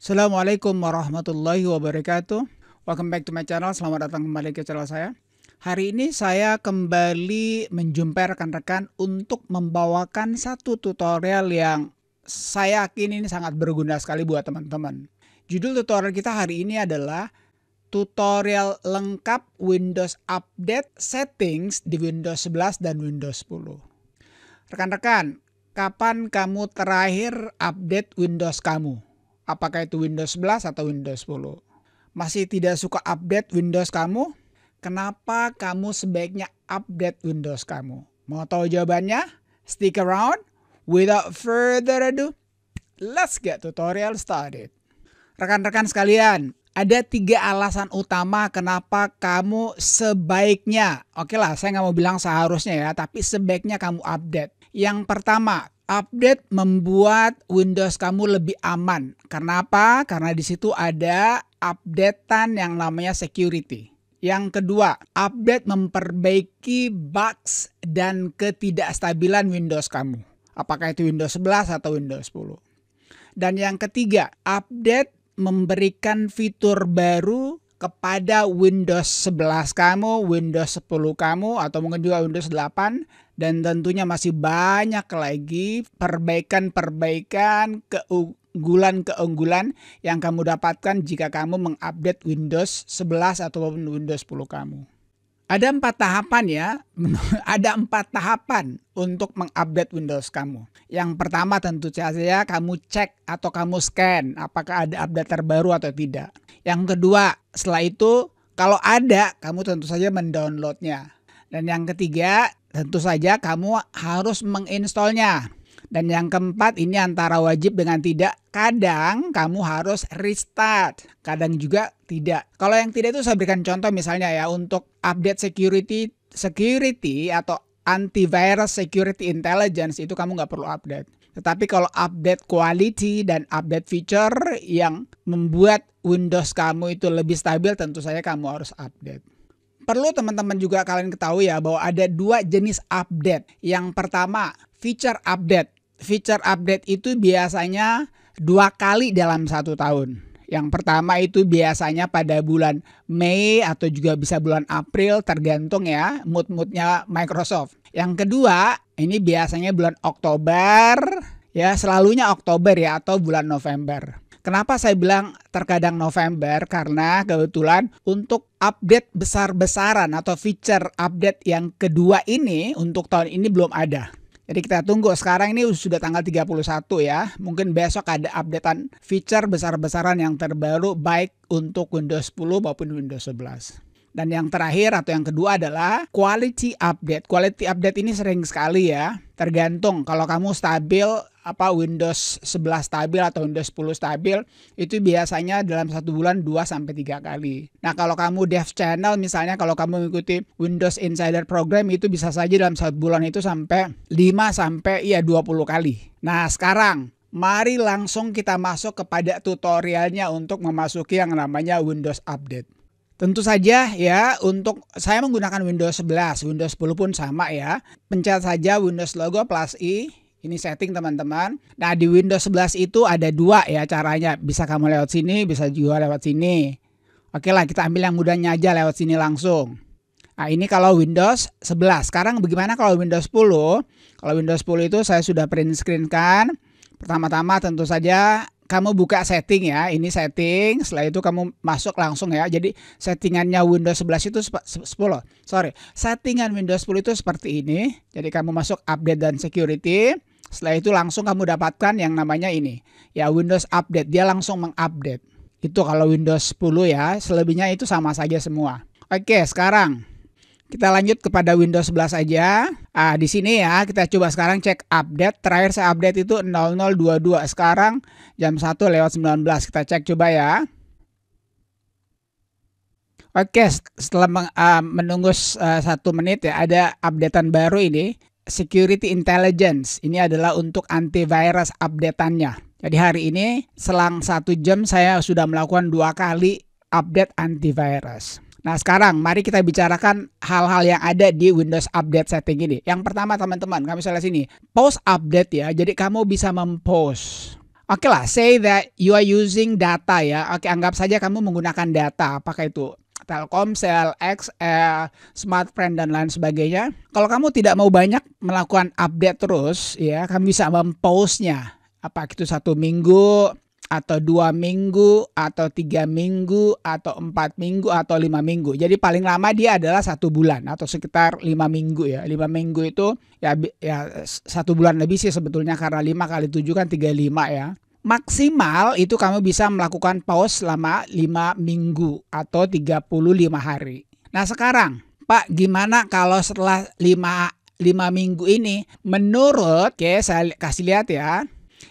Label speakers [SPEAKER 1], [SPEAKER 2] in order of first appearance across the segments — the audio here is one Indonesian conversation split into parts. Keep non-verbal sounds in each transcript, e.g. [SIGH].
[SPEAKER 1] Assalamualaikum warahmatullahi wabarakatuh. Welcome back to my channel. Selamat datang kembali ke channel saya. Hari ini saya kembali menjumpai rekan-rekan untuk membawakan satu tutorial yang saya yakin ini sangat berguna sekali buat teman-teman. Judul tutorial kita hari ini adalah tutorial lengkap Windows Update Settings di Windows 11 dan Windows 10. Rekan-rekan, kapan kamu terakhir update Windows kamu? apakah itu Windows 11 atau Windows 10. Masih tidak suka update Windows kamu? Kenapa kamu sebaiknya update Windows kamu? Mau tahu jawabannya? Stick around. Without further ado, let's get tutorial started. Rekan-rekan sekalian, ada tiga alasan utama kenapa kamu sebaiknya, oke okay lah saya nggak mau bilang seharusnya ya, tapi sebaiknya kamu update. Yang pertama, Update membuat Windows kamu lebih aman. Karena apa? Karena di situ ada updatean yang namanya security. Yang kedua, update memperbaiki bugs dan ketidakstabilan Windows kamu. Apakah itu Windows 11 atau Windows 10. Dan yang ketiga, update memberikan fitur baru kepada Windows 11 kamu, Windows 10 kamu, atau mungkin juga Windows 8. Dan tentunya masih banyak lagi perbaikan-perbaikan, keunggulan-keunggulan yang kamu dapatkan jika kamu mengupdate Windows 11 ataupun Windows 10 kamu. Ada empat tahapan ya, [LAUGHS] ada empat tahapan untuk mengupdate Windows kamu. Yang pertama tentu saja kamu cek atau kamu scan apakah ada update terbaru atau tidak. Yang kedua, setelah itu kalau ada kamu tentu saja mendownloadnya. Dan yang ketiga, tentu saja kamu harus menginstalnya. Dan yang keempat ini antara wajib dengan tidak. Kadang kamu harus restart, kadang juga tidak. Kalau yang tidak itu saya berikan contoh misalnya ya untuk update security security atau antivirus security intelligence itu kamu nggak perlu update. Tetapi kalau update quality dan update feature yang membuat Windows kamu itu lebih stabil tentu saja kamu harus update perlu teman-teman juga kalian ketahui ya bahwa ada dua jenis update. Yang pertama, feature update feature update itu biasanya dua kali dalam satu tahun. Yang pertama itu biasanya pada bulan Mei atau juga bisa bulan April tergantung ya mood-moodnya Microsoft. Yang kedua ini biasanya bulan Oktober ya selalunya Oktober ya atau bulan November. Kenapa saya bilang terkadang November? Karena kebetulan untuk update besar-besaran atau feature update yang kedua ini untuk tahun ini belum ada. Jadi kita tunggu sekarang ini sudah tanggal 31 ya. Mungkin besok ada updatean feature besar-besaran yang terbaru baik untuk Windows 10 maupun Windows 11. Dan yang terakhir atau yang kedua adalah quality update. Quality update ini sering sekali ya. Tergantung kalau kamu stabil apa Windows 11 stabil atau Windows 10 stabil itu biasanya dalam satu bulan 2 sampai 3 kali. Nah, kalau kamu dev channel misalnya kalau kamu mengikuti Windows Insider Program itu bisa saja dalam satu bulan itu sampai 5 sampai ya 20 kali. Nah, sekarang Mari langsung kita masuk kepada tutorialnya untuk memasuki yang namanya Windows Update. Tentu saja ya untuk saya menggunakan Windows 11, Windows 10 pun sama ya. Pencet saja Windows logo plus i, ini setting teman-teman. Nah di Windows 11 itu ada dua ya caranya. Bisa kamu lewat sini, bisa juga lewat sini. Oke lah kita ambil yang mudahnya aja lewat sini langsung. Nah ini kalau Windows 11. Sekarang bagaimana kalau Windows 10? Kalau Windows 10 itu saya sudah print screen kan. Pertama-tama tentu saja kamu buka setting ya. Ini setting, setelah itu kamu masuk langsung ya. Jadi settingannya Windows 11 itu 10. Sorry, settingan Windows 10 itu seperti ini. Jadi kamu masuk update dan security. Setelah itu langsung kamu dapatkan yang namanya ini, ya Windows Update. Dia langsung mengupdate. Itu kalau Windows 10 ya, selebihnya itu sama saja semua. Oke, sekarang kita lanjut kepada Windows 11 aja. Ah, di sini ya, kita coba sekarang cek update. Terakhir saya update itu 0022. Sekarang jam 1 lewat 19. Kita cek coba ya. Oke, setelah ah, menunggu ah, satu menit ya, ada updatean baru ini. Security Intelligence. Ini adalah untuk antivirus update-annya. Jadi hari ini selang satu jam saya sudah melakukan dua kali update antivirus. Nah sekarang mari kita bicarakan hal-hal yang ada di Windows Update setting ini. Yang pertama teman-teman, kami salah sini. Post update ya, jadi kamu bisa mempost. Oke okay lah, say that you are using data ya. Oke, okay, anggap saja kamu menggunakan data. Apakah itu Telkomsel, XL, Smartfren dan lain sebagainya. Kalau kamu tidak mau banyak melakukan update terus, ya kamu bisa memposnya. Apa itu satu minggu, atau dua minggu, atau tiga minggu, atau empat minggu, atau lima minggu. Jadi paling lama dia adalah satu bulan atau sekitar lima minggu ya. Lima minggu itu ya, ya satu bulan lebih sih sebetulnya karena lima kali tujuh kan tiga lima ya maksimal itu kamu bisa melakukan pause selama 5 minggu atau 35 hari. Nah sekarang, Pak gimana kalau setelah 5, 5 minggu ini menurut, oke okay, saya kasih lihat ya,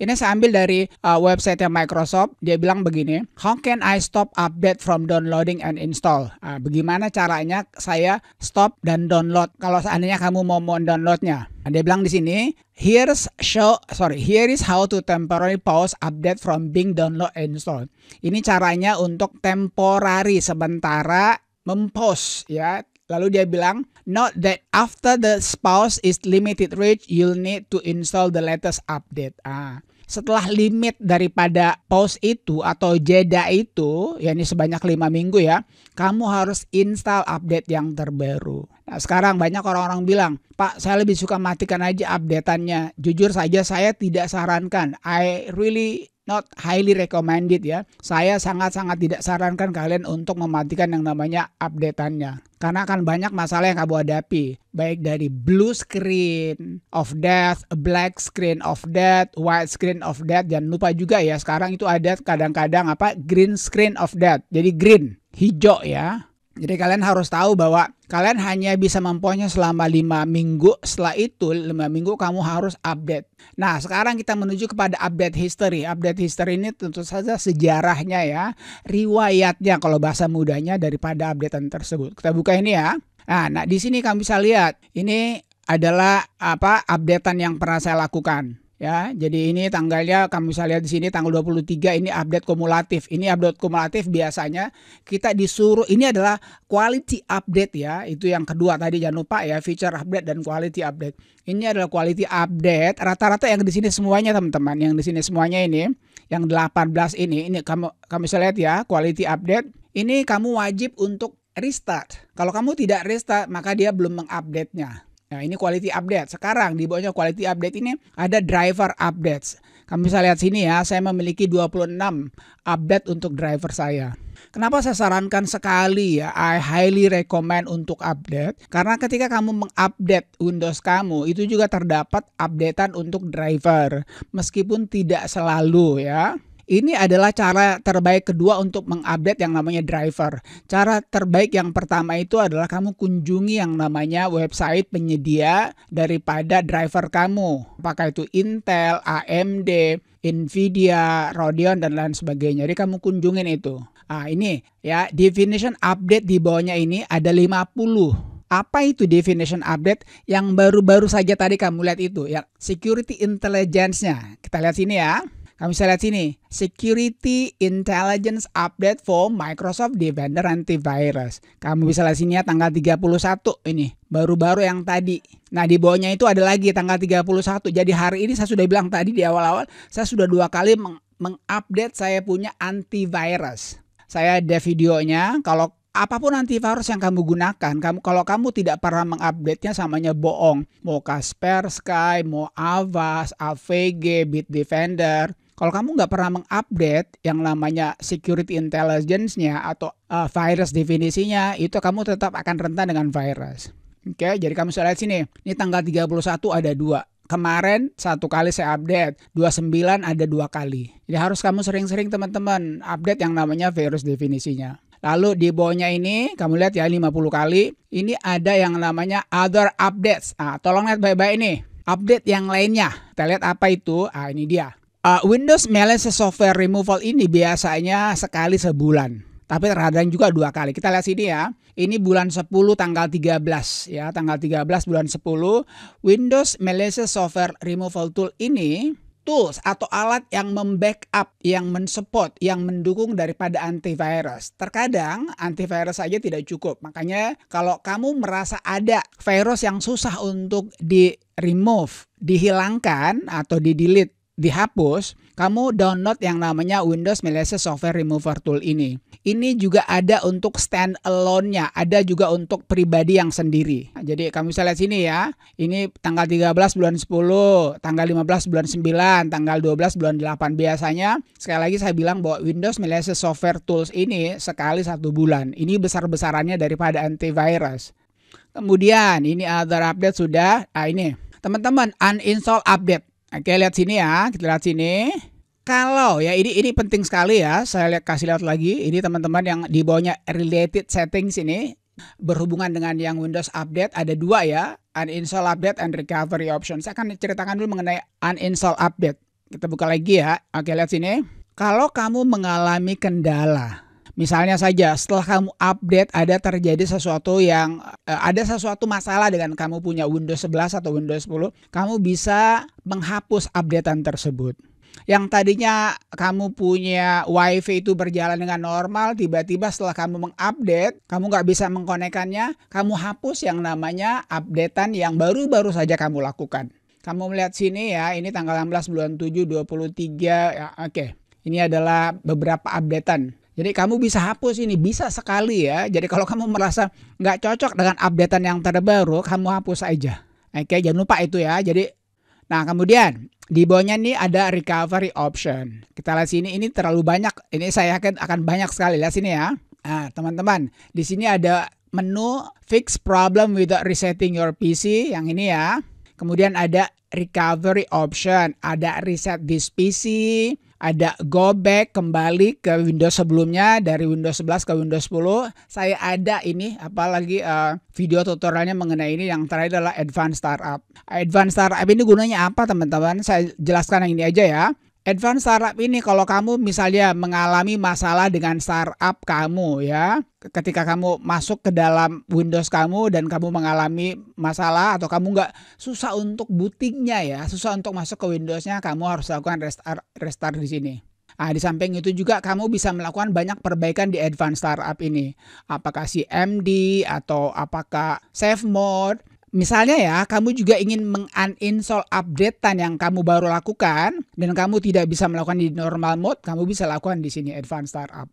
[SPEAKER 1] ini saya ambil dari uh, website Microsoft. Dia bilang begini, How can I stop update from downloading and install? Uh, bagaimana caranya saya stop dan download? Kalau seandainya kamu mau downloadnya, nah, dia bilang di sini, here's show, sorry, here is how to temporarily pause update from being download and install. Ini caranya untuk temporary sementara mempost ya. Lalu dia bilang Note that after the spouse is limited reach, you'll need to install the latest update. Ah, setelah limit daripada pause itu atau jeda itu, ya ini sebanyak lima minggu ya, kamu harus install update yang terbaru. Nah sekarang banyak orang-orang bilang, Pak saya lebih suka matikan aja updateannya. Jujur saja saya tidak sarankan. I really not highly recommended ya. Saya sangat-sangat tidak sarankan kalian untuk mematikan yang namanya updateannya. Karena akan banyak masalah yang kamu hadapi. Baik dari blue screen of death, black screen of death, white screen of death. dan lupa juga ya sekarang itu ada kadang-kadang apa green screen of death. Jadi green, hijau ya. Jadi kalian harus tahu bahwa kalian hanya bisa mempunyai selama 5 minggu. Setelah itu 5 minggu kamu harus update. Nah, sekarang kita menuju kepada update history. Update history ini tentu saja sejarahnya ya, riwayatnya kalau bahasa mudanya daripada updatean tersebut. Kita buka ini ya. Nah, nah di sini kamu bisa lihat ini adalah apa updatean yang pernah saya lakukan ya. Jadi ini tanggalnya kamu bisa lihat di sini tanggal 23 ini update kumulatif. Ini update kumulatif biasanya kita disuruh ini adalah quality update ya. Itu yang kedua tadi jangan lupa ya feature update dan quality update. Ini adalah quality update. Rata-rata yang di sini semuanya teman-teman, yang di sini semuanya ini yang 18 ini ini kamu kamu bisa lihat ya quality update. Ini kamu wajib untuk restart. Kalau kamu tidak restart maka dia belum mengupdate-nya. Nah, ini quality update. Sekarang di bawahnya quality update ini ada driver updates. Kamu bisa lihat sini ya, saya memiliki 26 update untuk driver saya. Kenapa saya sarankan sekali ya, I highly recommend untuk update. Karena ketika kamu mengupdate Windows kamu, itu juga terdapat updatean untuk driver. Meskipun tidak selalu ya. Ini adalah cara terbaik kedua untuk mengupdate yang namanya driver. Cara terbaik yang pertama itu adalah kamu kunjungi yang namanya website penyedia daripada driver kamu. Apakah itu Intel, AMD, Nvidia, Radeon, dan lain sebagainya. Jadi kamu kunjungin itu. Ah ini ya definition update di bawahnya ini ada 50 apa itu definition update yang baru-baru saja tadi kamu lihat itu ya security intelligence-nya. Kita lihat sini ya. Kami nah, bisa lihat sini, Security Intelligence Update for Microsoft Defender Antivirus. Kamu bisa lihat sini ya tanggal 31 ini, baru-baru yang tadi. Nah, di bawahnya itu ada lagi tanggal 31. Jadi hari ini saya sudah bilang tadi di awal-awal, saya sudah dua kali meng mengupdate saya punya antivirus. Saya ada videonya, kalau apapun antivirus yang kamu gunakan, kamu kalau kamu tidak pernah mengupdate-nya samanya bohong. Mau Kaspersky, mau Avast, AVG, Bitdefender, kalau kamu nggak pernah mengupdate yang namanya security intelligence-nya atau uh, virus definisinya, itu kamu tetap akan rentan dengan virus. Oke, okay, jadi kamu bisa lihat sini. Ini tanggal 31 ada dua. Kemarin satu kali saya update, 29 ada dua kali. Jadi harus kamu sering-sering teman-teman update yang namanya virus definisinya. Lalu di bawahnya ini kamu lihat ya 50 kali. Ini ada yang namanya other updates. Ah, tolong lihat baik-baik ini Update yang lainnya. Kita lihat apa itu. Ah, ini dia. Uh, Windows Malicious Software Removal ini biasanya sekali sebulan tapi terkadang juga dua kali. Kita lihat sini ya. Ini bulan 10 tanggal 13 ya, tanggal 13 bulan 10 Windows Malaysia Software Removal Tool ini tools atau alat yang membackup, yang mensupport, yang mendukung daripada antivirus. Terkadang antivirus saja tidak cukup. Makanya kalau kamu merasa ada virus yang susah untuk di remove, dihilangkan atau di delete dihapus, kamu download yang namanya Windows Malaysia Software Remover Tool ini. Ini juga ada untuk stand alone-nya, ada juga untuk pribadi yang sendiri. Nah, jadi kamu bisa lihat sini ya. Ini tanggal 13 bulan 10, tanggal 15 bulan 9, tanggal 12 bulan 8 biasanya. Sekali lagi saya bilang bahwa Windows Malaysia Software Tools ini sekali satu bulan. Ini besar-besarannya daripada antivirus. Kemudian ini other update sudah, ah ini. Teman-teman uninstall update Oke, lihat sini ya. Kita lihat sini. Kalau ya ini ini penting sekali ya. Saya lihat kasih lihat lagi. Ini teman-teman yang di bawahnya related settings ini berhubungan dengan yang Windows update ada dua ya. Uninstall update and recovery option. Saya akan ceritakan dulu mengenai uninstall update. Kita buka lagi ya. Oke, lihat sini. Kalau kamu mengalami kendala Misalnya saja setelah kamu update ada terjadi sesuatu yang eh, ada sesuatu masalah dengan kamu punya Windows 11 atau Windows 10, kamu bisa menghapus updatean tersebut. Yang tadinya kamu punya WiFi itu berjalan dengan normal, tiba-tiba setelah kamu mengupdate, kamu nggak bisa mengkonekannya, kamu hapus yang namanya updatean yang baru-baru saja kamu lakukan. Kamu melihat sini ya, ini tanggal 16 bulan 7 23 ya, oke. Okay. Ini adalah beberapa updatean jadi kamu bisa hapus ini, bisa sekali ya. Jadi kalau kamu merasa nggak cocok dengan updatean yang terbaru, kamu hapus aja. Oke, jangan lupa itu ya. Jadi, nah kemudian di bawahnya nih ada recovery option. Kita lihat sini, ini terlalu banyak. Ini saya yakin akan banyak sekali. Lihat sini ya. Nah, teman-teman, di sini ada menu fix problem without resetting your PC yang ini ya. Kemudian ada recovery option, ada reset this PC, ada go back kembali ke Windows sebelumnya dari Windows 11 ke Windows 10. Saya ada ini apalagi uh, eh, video tutorialnya mengenai ini yang terakhir adalah Advanced Startup. Advanced Startup ini gunanya apa teman-teman? Saya jelaskan yang ini aja ya. Advance startup ini kalau kamu misalnya mengalami masalah dengan startup kamu ya, ketika kamu masuk ke dalam Windows kamu dan kamu mengalami masalah atau kamu nggak susah untuk bootingnya ya, susah untuk masuk ke Windowsnya, kamu harus lakukan restart, restart di sini. Nah, di samping itu juga kamu bisa melakukan banyak perbaikan di advance startup ini. Apakah CMD atau apakah save mode Misalnya ya, kamu juga ingin menguninstall updatean yang kamu baru lakukan dan kamu tidak bisa melakukan di normal mode, kamu bisa lakukan di sini advanced startup.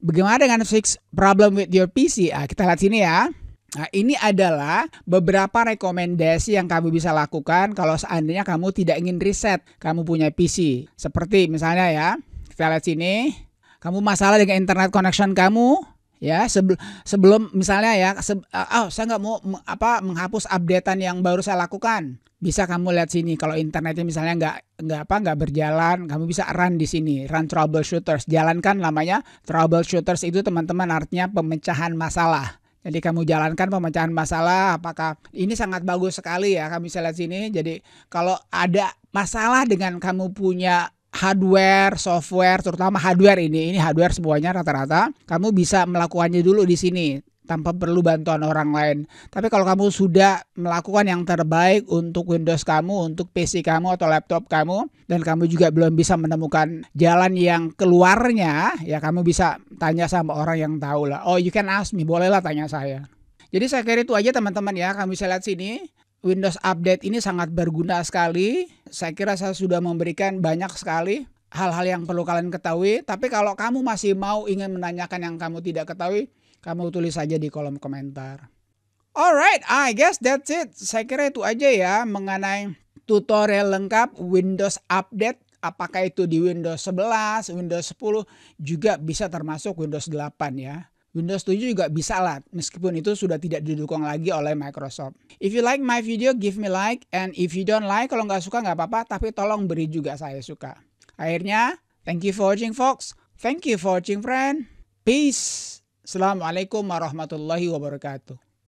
[SPEAKER 1] Bagaimana dengan fix problem with your PC? Ah, kita lihat sini ya. Nah, ini adalah beberapa rekomendasi yang kamu bisa lakukan kalau seandainya kamu tidak ingin reset kamu punya PC. Seperti misalnya ya, kita lihat sini, kamu masalah dengan internet connection kamu, ya sebelum sebelum misalnya ya se oh saya nggak mau apa menghapus updatean yang baru saya lakukan bisa kamu lihat sini kalau internetnya misalnya nggak nggak apa nggak berjalan kamu bisa run di sini run troubleshooters jalankan namanya troubleshooters itu teman-teman artinya pemecahan masalah jadi kamu jalankan pemecahan masalah apakah ini sangat bagus sekali ya Kamu bisa lihat sini jadi kalau ada masalah dengan kamu punya hardware, software, terutama hardware ini, ini hardware semuanya rata-rata, kamu bisa melakukannya dulu di sini tanpa perlu bantuan orang lain. Tapi kalau kamu sudah melakukan yang terbaik untuk Windows kamu, untuk PC kamu atau laptop kamu, dan kamu juga belum bisa menemukan jalan yang keluarnya, ya kamu bisa tanya sama orang yang tahu lah. Oh, you can ask me, bolehlah tanya saya. Jadi saya kira itu aja teman-teman ya. Kamu bisa lihat sini. Windows Update ini sangat berguna sekali. Saya kira saya sudah memberikan banyak sekali hal-hal yang perlu kalian ketahui. Tapi kalau kamu masih mau ingin menanyakan yang kamu tidak ketahui, kamu tulis saja di kolom komentar. Alright, I guess that's it. Saya kira itu aja ya mengenai tutorial lengkap Windows Update. Apakah itu di Windows 11, Windows 10, juga bisa termasuk Windows 8 ya. Windows 7 juga bisa lah, meskipun itu sudah tidak didukung lagi oleh Microsoft. If you like my video, give me like, and if you don't like, kalau nggak suka nggak apa-apa, tapi tolong beri juga saya suka. Akhirnya, thank you for watching Fox, thank you for watching friend, peace. Assalamualaikum warahmatullahi wabarakatuh.